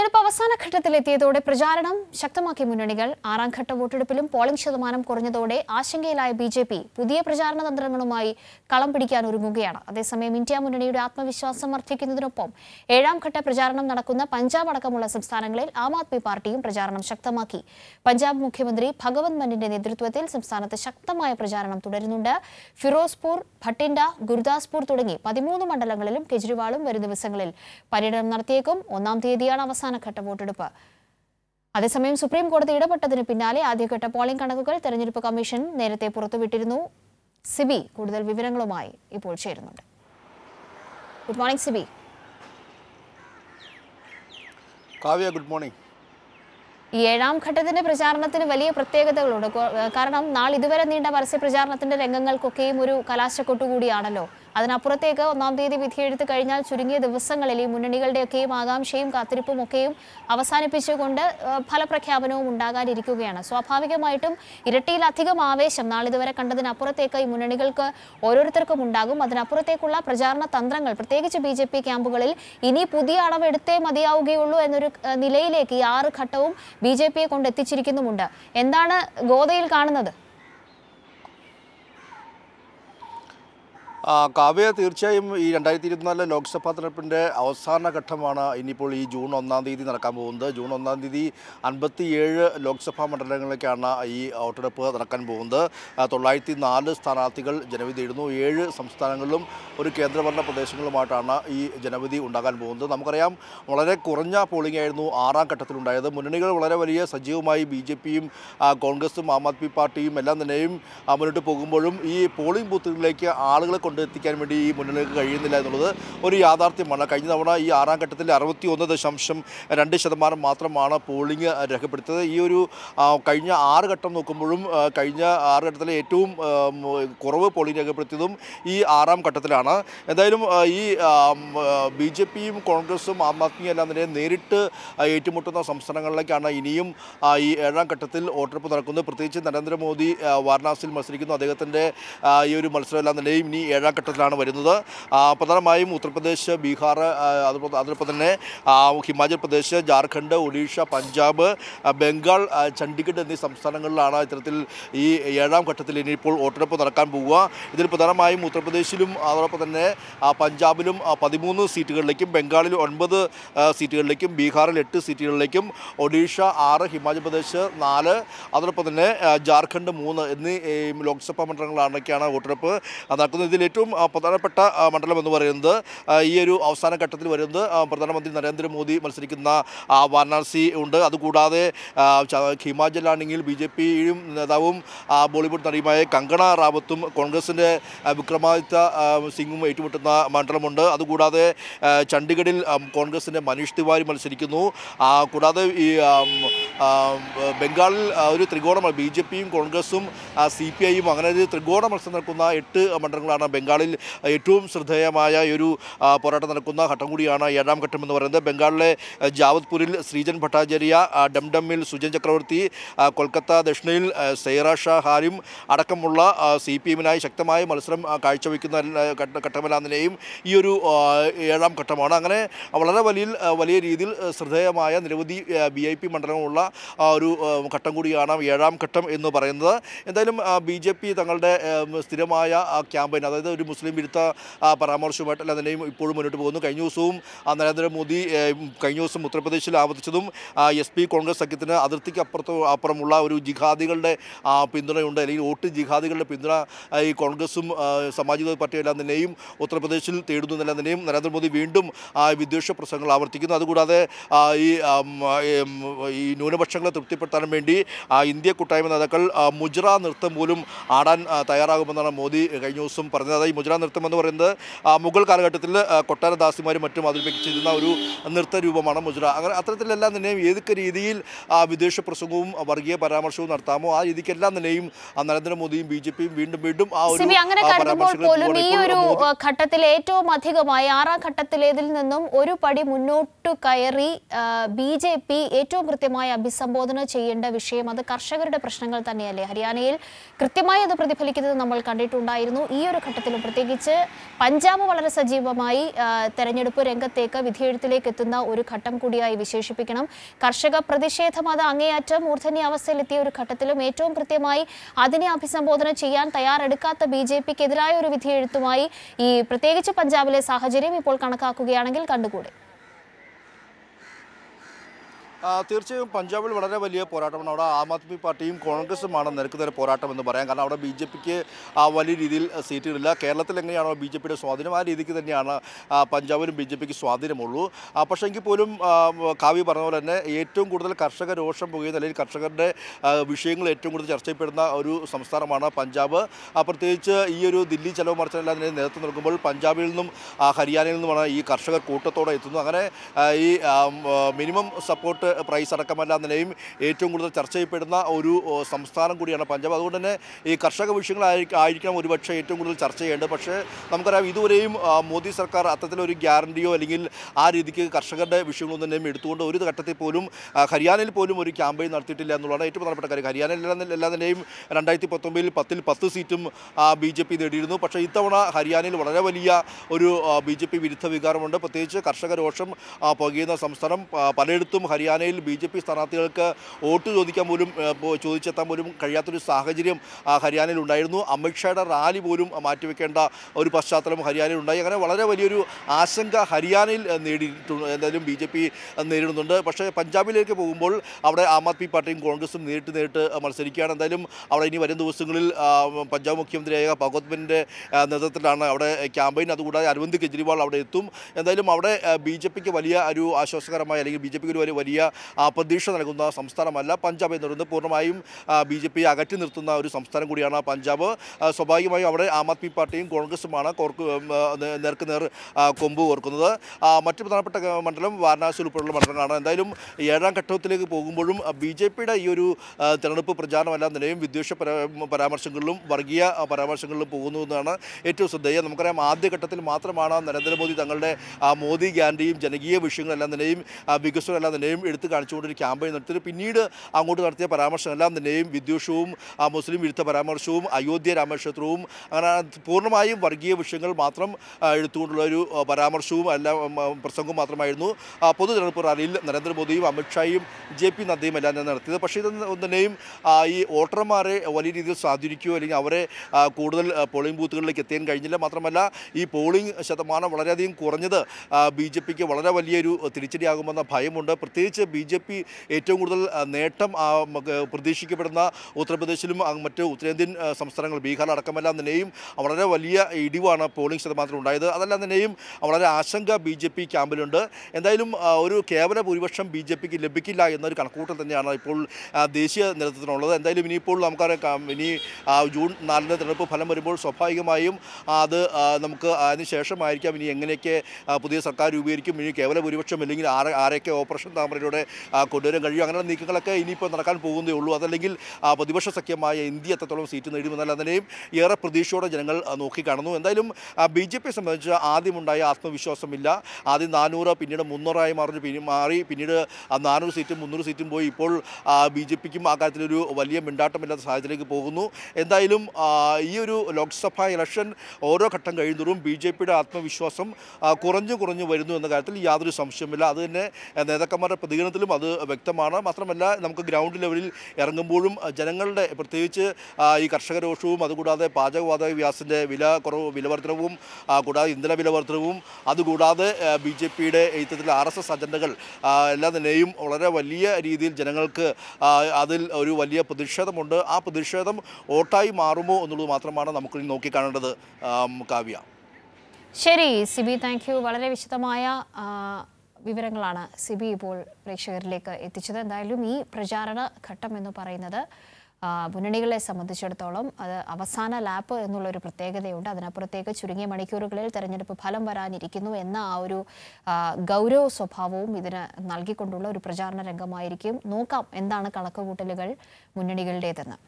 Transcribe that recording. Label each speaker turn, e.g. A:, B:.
A: തെരഞ്ഞെടുപ്പ് അവസാന ഘട്ടത്തിലെത്തിയതോടെ പ്രചാരണം ശക്തമാക്കിയ മുന്നണികൾ ആറാം ഘട്ട വോട്ടെടുപ്പിലും പോളിംഗ് ശതമാനം കുറഞ്ഞതോടെ ആശങ്കയിലായ ബി ജെ പി പുതിയ പ്രചാരണ തന്ത്രങ്ങളുമായി കളം പിടിക്കാൻ ഒരുങ്ങുകയാണ് അതേസമയം ഇന്ത്യ മുന്നണിയുടെ ആത്മവിശ്വാസം വർദ്ധിക്കുന്നതിനൊപ്പം ഏഴാം ഘട്ട പ്രചാരണം നടക്കുന്ന പഞ്ചാബ് അടക്കമുള്ള സംസ്ഥാനങ്ങളിൽ ആം ആദ്മി പാർട്ടിയും പ്രചാരണം ശക്തമാക്കി പഞ്ചാബ് മുഖ്യമന്ത്രി ഭഗവന്ത് മന്നിന്റെ നേതൃത്വത്തിൽ സംസ്ഥാനത്ത് ശക്തമായ പ്രചാരണം തുടരുന്നുണ്ട് ഫിറോസ്പൂർ ഭട്ടിൻഡ ഗുരുദാസ്പൂർ തുടങ്ങി പതിമൂന്ന് മണ്ഡലങ്ങളിലും കെജ്രിവാളും വരും ദിവസങ്ങളിൽ പര്യടനം നടത്തിയേക്കും ഒന്നാം തീയതിയാണ് അവസാന ഘട്ടം രണ്ടാംഘട്ട വോട്ടെടുപ്പ് അതേസമയം സുപ്രീം കോടതി ഇടപെട്ടതിന് പിന്നാലെ ആദ്യഘട്ട പോളിംഗ് കണക്കുകൾ തെരഞ്ഞെടുപ്പ് കമ്മീഷൻ നേരത്തെ പുറത്തുവിട്ടിരുന്നു സിബി കൂടുതൽ വിവരങ്ങളുമായി ഇപ്പോൾ ചേരുന്നുണ്ട് good morning Sibi
B: Kavya good morning
A: ഈ ഏഴാം ഘട്ടത്തിന്റെ പ്രചാരണത്തിന് വലിയ പ്രത്യേകതകളുണ്ട് കാരണം നാളിതുവരെ നീണ്ട പരസ്യ പ്രചാരണത്തിന്റെ രംഗങ്ങൾക്കൊക്കെയും ഒരു കലാശക്കൊട്ടുകൂടിയാണല്ലോ അതിനപ്പുറത്തേക്ക് ഒന്നാം തീയതി വിധിയെഴുത്ത് കഴിഞ്ഞാൽ ചുരുങ്ങിയ ദിവസങ്ങളിൽ ഈ മുന്നണികളുടെയൊക്കെയും ആകാംക്ഷയും കാത്തിരിപ്പും ഒക്കെയും അവസാനിപ്പിച്ചുകൊണ്ട് ഫലപ്രഖ്യാപനവും ഉണ്ടാകാനിരിക്കുകയാണ് സ്വാഭാവികമായിട്ടും ഇരട്ടിയിലധികം ആവേശം നാളിതുവരെ കണ്ടതിനപ്പുറത്തേക്ക് ഈ മുന്നണികൾക്ക് ഓരോരുത്തർക്കും ഉണ്ടാകും അതിനപ്പുറത്തേക്കുള്ള പ്രചാരണ തന്ത്രങ്ങൾ പ്രത്യേകിച്ച് ബി ജെ പി ക്യാമ്പുകളിൽ ഇനി പുതിയ അളവെടുത്തേ മതിയാവുകയുള്ളൂ എന്നൊരു നിലയിലേക്ക് ഈ ആറ് ഘട്ടവും ബി ജെ പിയെ കൊണ്ട് എത്തിച്ചിരിക്കുന്നുമുണ്ട് എന്താണ് ഗോതയിൽ കാണുന്നത്
B: കാവ്യ തീർച്ചയായും ഈ രണ്ടായിരത്തി ഇരുപത്തിനാലിലെ ലോക്സഭാ തെരഞ്ഞെടുപ്പിൻ്റെ അവസാന ഘട്ടമാണ് ഇനിയിപ്പോൾ ഈ ജൂൺ ഒന്നാം തീയതി നടക്കാൻ പോകുന്നത് ജൂൺ ഒന്നാം തീയതി അൻപത്തിയേഴ് ലോക്സഭാ മണ്ഡലങ്ങളിലേക്കാണ് ഈ വോട്ടെടുപ്പ് നടക്കാൻ പോകുന്നത് തൊള്ളായിരത്തി നാല് സ്ഥാനാർത്ഥികൾ ജനവിധി ഇടുന്നു ഏഴ് സംസ്ഥാനങ്ങളിലും ഒരു കേന്ദ്രഭരണ പ്രദേശങ്ങളുമായിട്ടാണ് ഈ ജനവിധി ഉണ്ടാകാൻ പോകുന്നത് നമുക്കറിയാം വളരെ കുറഞ്ഞ പോളിംഗ് ആയിരുന്നു ആറാം ഘട്ടത്തിലുണ്ടായത് മുന്നണികൾ വളരെ വലിയ സജീവമായി ബി ജെ പിയും കോൺഗ്രസും ആം ആദ്മി പാർട്ടിയും എല്ലാം തന്നെയും മുന്നോട്ട് പോകുമ്പോഴും ഈ പോളിംഗ് ബൂത്തുകളിലേക്ക് ആളുകളെ കൊണ്ടെത്തിക്കാൻ വേണ്ടി ഈ മുന്നണികൾക്ക് കഴിയുന്നില്ല എന്നുള്ളത് ഒരു യാഥാർത്ഥ്യമാണ് കഴിഞ്ഞ തവണ ഈ ആറാം ഘട്ടത്തിൽ അറുപത്തി ഒന്ന് ദശാംശം രണ്ട് ശതമാനം മാത്രമാണ് പോളിംഗ് രേഖപ്പെടുത്തിയത് ഈ ഒരു കഴിഞ്ഞ ആറ് ഘട്ടം നോക്കുമ്പോഴും കഴിഞ്ഞ ആറ് ഘട്ടത്തിലെ ഏറ്റവും കുറവ് പോളിംഗ് രേഖപ്പെടുത്തിയതും ഈ ആറാം ഘട്ടത്തിലാണ് എന്തായാലും ഈ ബി ജെ പിയും കോൺഗ്രസും ആം ആദ്മി എല്ലാം തന്നെ നേരിട്ട് ഏറ്റുമുട്ടുന്ന സംസ്ഥാനങ്ങളിലേക്കാണ് ഇനിയും ഈ ഏഴാം ഘട്ടത്തിൽ വോട്ടെടുപ്പ് നടക്കുന്നത് പ്രത്യേകിച്ച് നരേന്ദ്രമോദി വാരണാസിയിൽ മത്സരിക്കുന്നു അദ്ദേഹത്തിൻ്റെ ഈ ഒരു മത്സരമെല്ലാം നിലയും ഇനി ഏഴാം ഘട്ടത്തിലാണ് വരുന്നത് പ്രധാനമായും ഉത്തർപ്രദേശ് ബീഹാർ അതോടൊപ്പം തന്നെ ഹിമാചൽ പ്രദേശ് ജാർഖണ്ഡ് ഒഡീഷ പഞ്ചാബ് ബംഗാൾ ചണ്ഡീഗഡ് എന്നീ സംസ്ഥാനങ്ങളിലാണ് ഇത്തരത്തിൽ ഈ ഏഴാം ഘട്ടത്തിൽ ഇനിയിപ്പോൾ വോട്ടെടുപ്പ് നടക്കാൻ പോവുക ഇതിൽ പ്രധാനമായും ഉത്തർപ്രദേശിലും അതോടൊപ്പം തന്നെ പഞ്ചാബിലും പതിമൂന്ന് സീറ്റുകളിലേക്കും ബംഗാളിൽ ഒൻപത് സീറ്റുകളിലേക്കും ബീഹാറിൽ എട്ട് സീറ്റുകളിലേക്കും ഒഡീഷ ആറ് ഹിമാചൽ പ്രദേശ് നാല് അതോടൊപ്പം തന്നെ ജാർഖണ്ഡ് മൂന്ന് എന്നീ ലോക്സഭാ മണ്ഡലങ്ങളാണൊക്കെയാണ് വോട്ടെടുപ്പ് നടക്കുന്നത് ഇതിൽ ഏറ്റവും പ്രധാനപ്പെട്ട മണ്ഡലം എന്ന് പറയുന്നത് ഈ ഒരു അവസാന ഘട്ടത്തിൽ വരുന്നത് പ്രധാനമന്ത്രി നരേന്ദ്രമോദി മത്സരിക്കുന്ന വാരണാസി ഉണ്ട് അതുകൂടാതെ ഹിമാചലാണെങ്കിൽ ബി ജെ പിയും നേതാവും ബോളിവുഡ് നടിയുമായ കങ്കണ റാവത്തും കോൺഗ്രസിൻ്റെ വിക്രമാദിത്യ സിംഗും ഏറ്റുമുട്ടുന്ന മണ്ഡലമുണ്ട് അതുകൂടാതെ ചണ്ഡീഗഡിൽ കോൺഗ്രസിൻ്റെ മനീഷ് തിവാരി മത്സരിക്കുന്നു കൂടാതെ ഈ ബംഗാളിൽ ഒരു ത്രികോണ ബി ജെ പിയും കോൺഗ്രസും സി പി ഐയും അങ്ങനെ ഒരു ത്രികോണ മത്സരം നടക്കുന്ന എട്ട് മണ്ഡലങ്ങളാണ് ബംഗാളിൽ ഏറ്റവും ശ്രദ്ധേയമായ ഒരു പോരാട്ടം നടക്കുന്ന ഘട്ടം കൂടിയാണ് ഏഴാം ഘട്ടം എന്ന് പറയുന്നത് ബംഗാളിലെ ജാവത്പൂരിൽ ശ്രീജൻ ഭട്ടാചാര്യ ഡംഡമ്മിൽ സുജൻ ചക്രവർത്തി കൊൽക്കത്ത ദക്ഷിണയിൽ സെയ്റ ഷാ ഹാരിം അടക്കമുള്ള സി പി എമ്മിനായി ശക്തമായ മത്സരം കാഴ്ചവെക്കുന്ന ഘട്ടമെല്ലാം തന്നെയും ഈ ഒരു ഏഴാം ഘട്ടമാണ് അങ്ങനെ വളരെ വലിയ വലിയ രീതിയിൽ ശ്രദ്ധേയമായ നിരവധി ബി ഐ പി മണ്ഡലങ്ങളുള്ള ഒരു ഘട്ടം കൂടിയാണ് ഏഴാം ഘട്ടം എന്ന് പറയുന്നത് എന്തായാലും ബി ജെ പി തങ്ങളുടെ സ്ഥിരമായ ക്യാമ്പയിൻ അതായത് ഒരു മുസ്ലിം വിരുദ്ധ പരാമർശവുമായിട്ട് അല്ല തന്നെയും ഇപ്പോഴും മുന്നോട്ട് പോകുന്നു കഴിഞ്ഞ ദിവസവും നരേന്ദ്രമോദി കഴിഞ്ഞ ദിവസം ഉത്തർപ്രദേശിൽ ആവർത്തിച്ചതും എസ് പി കോൺഗ്രസ് സഖ്യത്തിന് അതിർത്തിക്ക് അപ്പുറത്തോ അപ്പുറമുള്ള ഒരു ജിഹാദികളുടെ പിന്തുണയുണ്ട് അല്ലെങ്കിൽ വോട്ട് ജിഹാദികളുടെ പിന്തുണ ഈ കോൺഗ്രസും സമാജ്വാദി പാർട്ടിയെല്ലാം തന്നെയും ഉത്തർപ്രദേശിൽ തേടുന്നു എന്നെല്ലാം തന്നെയും നരേന്ദ്രമോദി വീണ്ടും വിദ്വേഷ പ്രസംഗങ്ങൾ ആവർത്തിക്കുന്നു അതുകൂടാതെ ഈ ഈ ന്യൂനപക്ഷങ്ങളെ തൃപ്തിപ്പെടുത്താനും വേണ്ടി ഇന്ത്യ കൂട്ടായ്മ നേതാക്കൾ മുജ്ര നൃത്തം പോലും ആടാൻ തയ്യാറാകുമെന്നാണ് മോദി കഴിഞ്ഞ ദിവസം പറഞ്ഞത് അതായത് ഈ മുജ്ര നൃത്തം എന്ന് പറയുന്നത് മുഗൾ കാലഘട്ടത്തിൽ കൊട്ടാര മറ്റും അവതരിപ്പിച്ചിരുന്ന ഒരു നൃത്ത രൂപമാണ് മുജ്ര അങ്ങനെ അത്തരത്തിലെല്ലാം തന്നെയും ഏതൊക്കെ രീതിയിൽ വിദേശ പ്രസംഗവും വർഗീയ പരാമർശവും നടത്താമോ ആ രീതിക്കെല്ലാം തന്നെയും നരേന്ദ്രമോദിയും ബി ജെ പിയും വീണ്ടും വീണ്ടും ആ ഒരു അങ്ങനെ പോലും ഈ ഒരു
A: ഘട്ടത്തിൽ ഏറ്റവും അധികമായി ആറാം ഘട്ടത്തിലേതിൽ നിന്നും ഒരു പടി മുന്നോട്ട് കയറി ബി ജെ പി ഏറ്റവും കൃത്യമായി അഭിസംബോധന ചെയ്യേണ്ട വിഷയം അത് കർഷകരുടെ പ്രശ്നങ്ങൾ തന്നെയല്ലേ ഹരിയാനയിൽ കൃത്യമായി അത് പ്രതിഫലിക്കുന്നത് നമ്മൾ കണ്ടിട്ടുണ്ടായിരുന്നു ഈ ഒരു ഘട്ടത്തിൽ തെരഞ്ഞെടുപ്പിലും പ്രത്യേകിച്ച് പഞ്ചാബ് വളരെ സജീവമായി തെരഞ്ഞെടുപ്പ് രംഗത്തേക്ക് വിധിയെഴുത്തിലേക്ക് എത്തുന്ന ഒരു ഘട്ടം കൂടിയായി വിശേഷിപ്പിക്കണം കർഷക പ്രതിഷേധം അത് അങ്ങേയറ്റം മൂർധന്യ അവസ്ഥയിലെത്തിയ ഒരു ഘട്ടത്തിലും ഏറ്റവും കൃത്യമായി അതിനെ അഭിസംബോധന ചെയ്യാൻ തയ്യാറെടുക്കാത്ത ബി ജെ എതിരായ ഒരു വിധിയെഴുത്തുമായി ഈ പ്രത്യേകിച്ച് പഞ്ചാബിലെ സാഹചര്യം ഇപ്പോൾ കണക്കാക്കുകയാണെങ്കിൽ കണ്ടുകൂടെ
B: തീർച്ചയായും പഞ്ചാബിൽ വളരെ വലിയ പോരാട്ടമാണ് അവിടെ ആം ആദ്മി പാർട്ടിയും കോൺഗ്രസുമാണ് നിരക്കുനേരെ പോരാട്ടം എന്ന് പറയാം കാരണം അവിടെ ബി ജെ പിക്ക് വലിയ രീതിയിൽ സീറ്റുകളില്ല കേരളത്തിൽ എങ്ങനെയാണോ ബി ജെ പിയുടെ സ്വാധീനം ആ രീതിക്ക് തന്നെയാണ് പഞ്ചാബിലും ബി ജെ പിക്ക് സ്വാധീനമുള്ളൂ പക്ഷേ എങ്കിൽ പോലും കാവ്യ പറഞ്ഞ പോലെ തന്നെ ഏറ്റവും കൂടുതൽ കർഷക രോഷം പുകയുന്ന അല്ലെങ്കിൽ കർഷകരുടെ വിഷയങ്ങൾ ഏറ്റവും കൂടുതൽ ചർച്ച ചെയ്യപ്പെടുന്ന ഒരു സംസ്ഥാനമാണ് പഞ്ചാബ് പ്രത്യേകിച്ച് ഈ ഒരു ദില്ലി ചെലവ് മറിച്ചിനെല്ലാം നേതൃത്വം നൽകുമ്പോൾ പഞ്ചാബിൽ നിന്നും ഹരിയാനയിൽ നിന്നുമാണ് ഈ കർഷകർ കൂട്ടത്തോടെ എത്തുന്നത് അങ്ങനെ ഈ മിനിമം സപ്പോർട്ട് പ്രൈസ് അടക്കമല്ല നിലയും ഏറ്റവും കൂടുതൽ ചർച്ച ചെയ്യപ്പെടുന്ന ഒരു സംസ്ഥാനം കൂടിയാണ് പഞ്ചാബ് അതുകൊണ്ട് തന്നെ ഈ കർഷക വിഷയങ്ങളായിരിക്കണം ഒരുപക്ഷെ ഏറ്റവും കൂടുതൽ ചർച്ച ചെയ്യേണ്ടത് പക്ഷേ നമുക്കറിയാം ഇതുവരെയും മോദി സർക്കാർ അത്തരത്തിലൊരു ഗ്യാരണ്ടിയോ അല്ലെങ്കിൽ ആ രീതിക്ക് കർഷകരുടെ വിഷയങ്ങളൊന്നും തന്നെയും എടുത്തുകൊണ്ട് ഒരു ഘട്ടത്തിൽ പോലും ഹരിയാനയിൽ പോലും ഒരു ക്യാമ്പയിൻ നടത്തിയിട്ടില്ല എന്നുള്ളതാണ് ഏറ്റവും പ്രധാനപ്പെട്ട കാര്യം ഹരിയാനയിൽ എല്ലാ നിലയും രണ്ടായിരത്തി പത്തൊമ്പതിൽ പത്തിൽ പത്ത് സീറ്റും ബി ജെ പി നേടിയിരുന്നു പക്ഷേ ഇത്തവണ ഹരിയാനയിൽ വളരെ വലിയ ഒരു ബി ജെ പി വിരുദ്ധ വികാരമുണ്ട് പ്രത്യേകിച്ച് കർഷക രോഷം പുകയുന്ന സംസ്ഥാനം പലയിടത്തും ഹരിയാന ഹരിയാനയിൽ ബി ജെ പി സ്ഥാനാർത്ഥികൾക്ക് വോട്ട് ചോദിക്കാൻ പോലും ചോദിച്ചെത്താൻ പോലും കഴിയാത്തൊരു സാഹചര്യം ഹരിയാനയിൽ ഉണ്ടായിരുന്നു അമിത്ഷായുടെ റാലി പോലും മാറ്റിവെക്കേണ്ട ഒരു പശ്ചാത്തലം ഹരിയാനയിൽ ഉണ്ടായി അങ്ങനെ വളരെ വലിയൊരു ആശങ്ക ഹരിയാനയിൽ നേടിയിട്ടുണ്ട് എന്തായാലും ബി ജെ പി നേരിടുന്നുണ്ട് പക്ഷേ പഞ്ചാബിലേക്ക് പോകുമ്പോൾ അവിടെ ആം ആദ്മി പാർട്ടിയും കോൺഗ്രസും നേരിട്ട് നേരിട്ട് മത്സരിക്കുകയാണ് എന്തായാലും അവിടെ ഇനി വരും ദിവസങ്ങളിൽ പഞ്ചാബ് മുഖ്യമന്ത്രിയായ ഭഗവത് മൻ്റെ നേതൃത്വത്തിലാണ് അവിടെ ക്യാമ്പയിൻ അതുകൂടാതെ അരവിന്ദ് കെജ്രിവാൾ അവിടെ എത്തും എന്തായാലും അവിടെ ബി ജെ പിക്ക് വലിയ ഒരു ആശ്വാസകരമായ അല്ലെങ്കിൽ ബി ജെ പിക്ക് ഒരു വലിയ പ്രതീക്ഷ നൽകുന്ന സംസ്ഥാനമല്ല പഞ്ചാബ് എന്ന് പറയുന്നത് പൂർണ്ണമായും ബി ജെ പി അകറ്റി നിർത്തുന്ന ഒരു സംസ്ഥാനം കൂടിയാണ് പഞ്ചാബ് സ്വാഭാവികമായും അവിടെ ആം ആദ്മി പാർട്ടിയും കോൺഗ്രസുമാണ് കോർക്ക് നേർക്ക് നേർ കൊമ്പ് ഓർക്കുന്നത് മറ്റു പ്രധാനപ്പെട്ട മണ്ഡലം വാരണാസി ഉൾപ്പെടെയുള്ള മണ്ഡലങ്ങളാണ് എന്തായാലും ഏഴാം ഘട്ടത്തിലേക്ക് പോകുമ്പോഴും ബി ജെ പിയുടെ ഈ ഒരു തെരഞ്ഞെടുപ്പ് പ്രചാരമെല്ലാം നിലയും വിദ്വേഷ പരാമർശങ്ങളിലും വർഗീയ പരാമർശങ്ങളിലും പോകുന്നു എന്നാണ് ഏറ്റവും ശ്രദ്ധേയം നമുക്കറിയാം ആദ്യഘട്ടത്തിൽ മാത്രമാണ് നരേന്ദ്രമോദി തങ്ങളുടെ മോദി ഗ്യാൻഡിയും ജനകീയ വിഷയങ്ങളെല്ലാം നിലയും വികസനം എല്ലാം നിലയും എടുത്ത് എടുത്ത് കാണിച്ചുകൊണ്ടൊരു ക്യാമ്പയിൻ നടത്തിയിട്ട് പിന്നീട് അങ്ങോട്ട് നടത്തിയ പരാമർശങ്ങളെല്ലാം തന്നെയും വിദ്വേഷവും മുസ്ലിം വിരുദ്ധ പരാമർശവും അയോധ്യ രാമക്ഷേത്രവും അങ്ങനെ പൂർണ്ണമായും വർഗീയ വിഷയങ്ങൾ മാത്രം എടുത്തുകൊണ്ടുള്ള ഒരു പരാമർശവും എല്ലാം പ്രസംഗവും മാത്രമായിരുന്നു പൊതുതെരഞ്ഞെടുപ്പ് റാലിയിൽ നരേന്ദ്രമോദിയും അമിത്ഷായും ജെ പി നദ്ദയും എല്ലാം തന്നെ നടത്തിയത് പക്ഷേ ഇത് തന്നെയും ഈ വോട്ടർമാരെ വലിയ രീതിയിൽ സ്വാധീനിക്കുകയോ അല്ലെങ്കിൽ അവരെ കൂടുതൽ പോളിംഗ് ബൂത്തുകളിലേക്ക് എത്താൻ കഴിഞ്ഞില്ല മാത്രമല്ല ഈ പോളിംഗ് ശതമാനം വളരെയധികം കുറഞ്ഞത് ബി ജെ പിക്ക് വളരെ വലിയൊരു തിരിച്ചടിയാകുമെന്ന ഭയമുണ്ട് പ്രത്യേകിച്ച് പ്രത്യേകിച്ച് ബി ജെ പി ഏറ്റവും കൂടുതൽ നേട്ടം പ്രതീക്ഷിക്കപ്പെടുന്ന ഉത്തർപ്രദേശിലും മറ്റ് ഉത്തരേന്ത്യൻ സംസ്ഥാനങ്ങൾ ബീഹാർ അടക്കമെല്ലാം തന്നെയും വളരെ വലിയ ഇടിവാണ് പോളിംഗ് ശതമാനത്തിൽ ഉണ്ടായത് അതെല്ലാം തന്നെയും വളരെ ആശങ്ക ബി ജെ പി ക്യാമ്പിലുണ്ട് എന്തായാലും ഒരു കേവല ഭൂരിപക്ഷം ബി ജെ പിക്ക് ലഭിക്കില്ല എന്നൊരു കണക്കൂട്ടൽ തന്നെയാണ് ഇപ്പോൾ ദേശീയ നേതൃത്വത്തിനുള്ളത് എന്തായാലും ഇനിയിപ്പോൾ നമുക്കറിയാം ഇനി ജൂൺ നാലിൻ്റെ തിരഞ്ഞെടുപ്പ് ഫലം വരുമ്പോൾ സ്വാഭാവികമായും അത് നമുക്ക് അതിന് ശേഷമായിരിക്കാം ഇനി എങ്ങനെയൊക്കെ പുതിയ സർക്കാർ രൂപീകരിക്കും ഇനി കേവല ഭൂരിപക്ഷം അല്ലെങ്കിൽ ആരെ ആരെയൊക്കെ ഓപ്പറേഷൻ താമരയുടെ ഇന്ത്യയിലൂടെ കൊണ്ടുവരാൻ കഴിയും അങ്ങനെ നീക്കങ്ങളൊക്കെ ഇനിയിപ്പോൾ നടക്കാൻ പോകുന്നേ ഉള്ളൂ അതല്ലെങ്കിൽ പ്രതിപക്ഷ സഖ്യമായ ഇന്ത്യ എത്രത്തോളം സീറ്റ് നേടുമെന്നാൽ അതിനെയും ഏറെ പ്രതീക്ഷയോടെ ജനങ്ങൾ നോക്കിക്കാണുന്നു എന്തായാലും ബി ജെ പിയെ സംബന്ധിച്ച് ആദ്യമുണ്ടായ ആത്മവിശ്വാസമില്ല ആദ്യം നാനൂറ് പിന്നീട് മുന്നൂറായി മാറി മാറി പിന്നീട് നാനൂറ് സീറ്റും മുന്നൂറ് സീറ്റും പോയി ഇപ്പോൾ ബി ജെ പിക്കും ആ കാര്യത്തിലൊരു വലിയ മിണ്ടാട്ടമില്ലാത്ത സാഹചര്യത്തിലേക്ക് പോകുന്നു എന്തായാലും ഈ ഒരു ലോക്സഭാ ഇലക്ഷൻ ഓരോ ഘട്ടം കഴിയുന്നതും ബി ജെ പിയുടെ ആത്മവിശ്വാസം കുറഞ്ഞു കുറഞ്ഞു വരുന്നു എന്ന കാര്യത്തിൽ യാതൊരു സംശയമില്ല അത് തന്നെ നേതാക്കന്മാരുടെ പ്രതികരണം പ്രതികരണത്തിലും അത് വ്യക്തമാണ് മാത്രമല്ല നമുക്ക് ഗ്രൗണ്ട് ലെവലിൽ ഇറങ്ങുമ്പോഴും ജനങ്ങളുടെ പ്രത്യേകിച്ച് ഈ കർഷക രോഷവും അതുകൂടാതെ പാചകവാതക വ്യാസിൻ്റെ വില കുറവ് വിലവർദ്ധനവും കൂടാതെ ഇന്ധന വിലവർദ്ധനവും അതുകൂടാതെ ബി ജെ പിയുടെ ഇത്തരത്തിൽ ആർ എസ് എസ് അജണ്ടകൾ എല്ലാം തന്നെയും വളരെ വലിയ രീതിയിൽ ജനങ്ങൾക്ക് അതിൽ ഒരു വലിയ പ്രതിഷേധമുണ്ട് ആ പ്രതിഷേധം വോട്ടായി മാറുമോ എന്നുള്ളത് മാത്രമാണ് നമുക്ക് നോക്കിക്കാണേണ്ടത് കാവ്യ
A: ശരി സിബി താങ്ക് യു വളരെ വിശദമായ വിവരങ്ങളാണ് സിബി ഇപ്പോൾ പ്രേക്ഷകരിലേക്ക് എത്തിച്ചത് എന്തായാലും ഈ പ്രചാരണ ഘട്ടം എന്ന് പറയുന്നത് മുന്നണികളെ സംബന്ധിച്ചിടത്തോളം അത് അവസാന ലാപ്പ് എന്നുള്ളൊരു പ്രത്യേകതയുണ്ട് അതിനപ്പുറത്തേക്ക് ചുരുങ്ങിയ മണിക്കൂറുകളിൽ തെരഞ്ഞെടുപ്പ് ഫലം വരാനിരിക്കുന്നു എന്ന ആ ഒരു ഗൗരവ സ്വഭാവവും ഇതിന് നൽകിക്കൊണ്ടുള്ള ഒരു പ്രചാരണ രംഗമായിരിക്കും നോക്കാം എന്താണ് കണക്കുകൂട്ടലുകൾ മുന്നണികളുടേതെന്ന്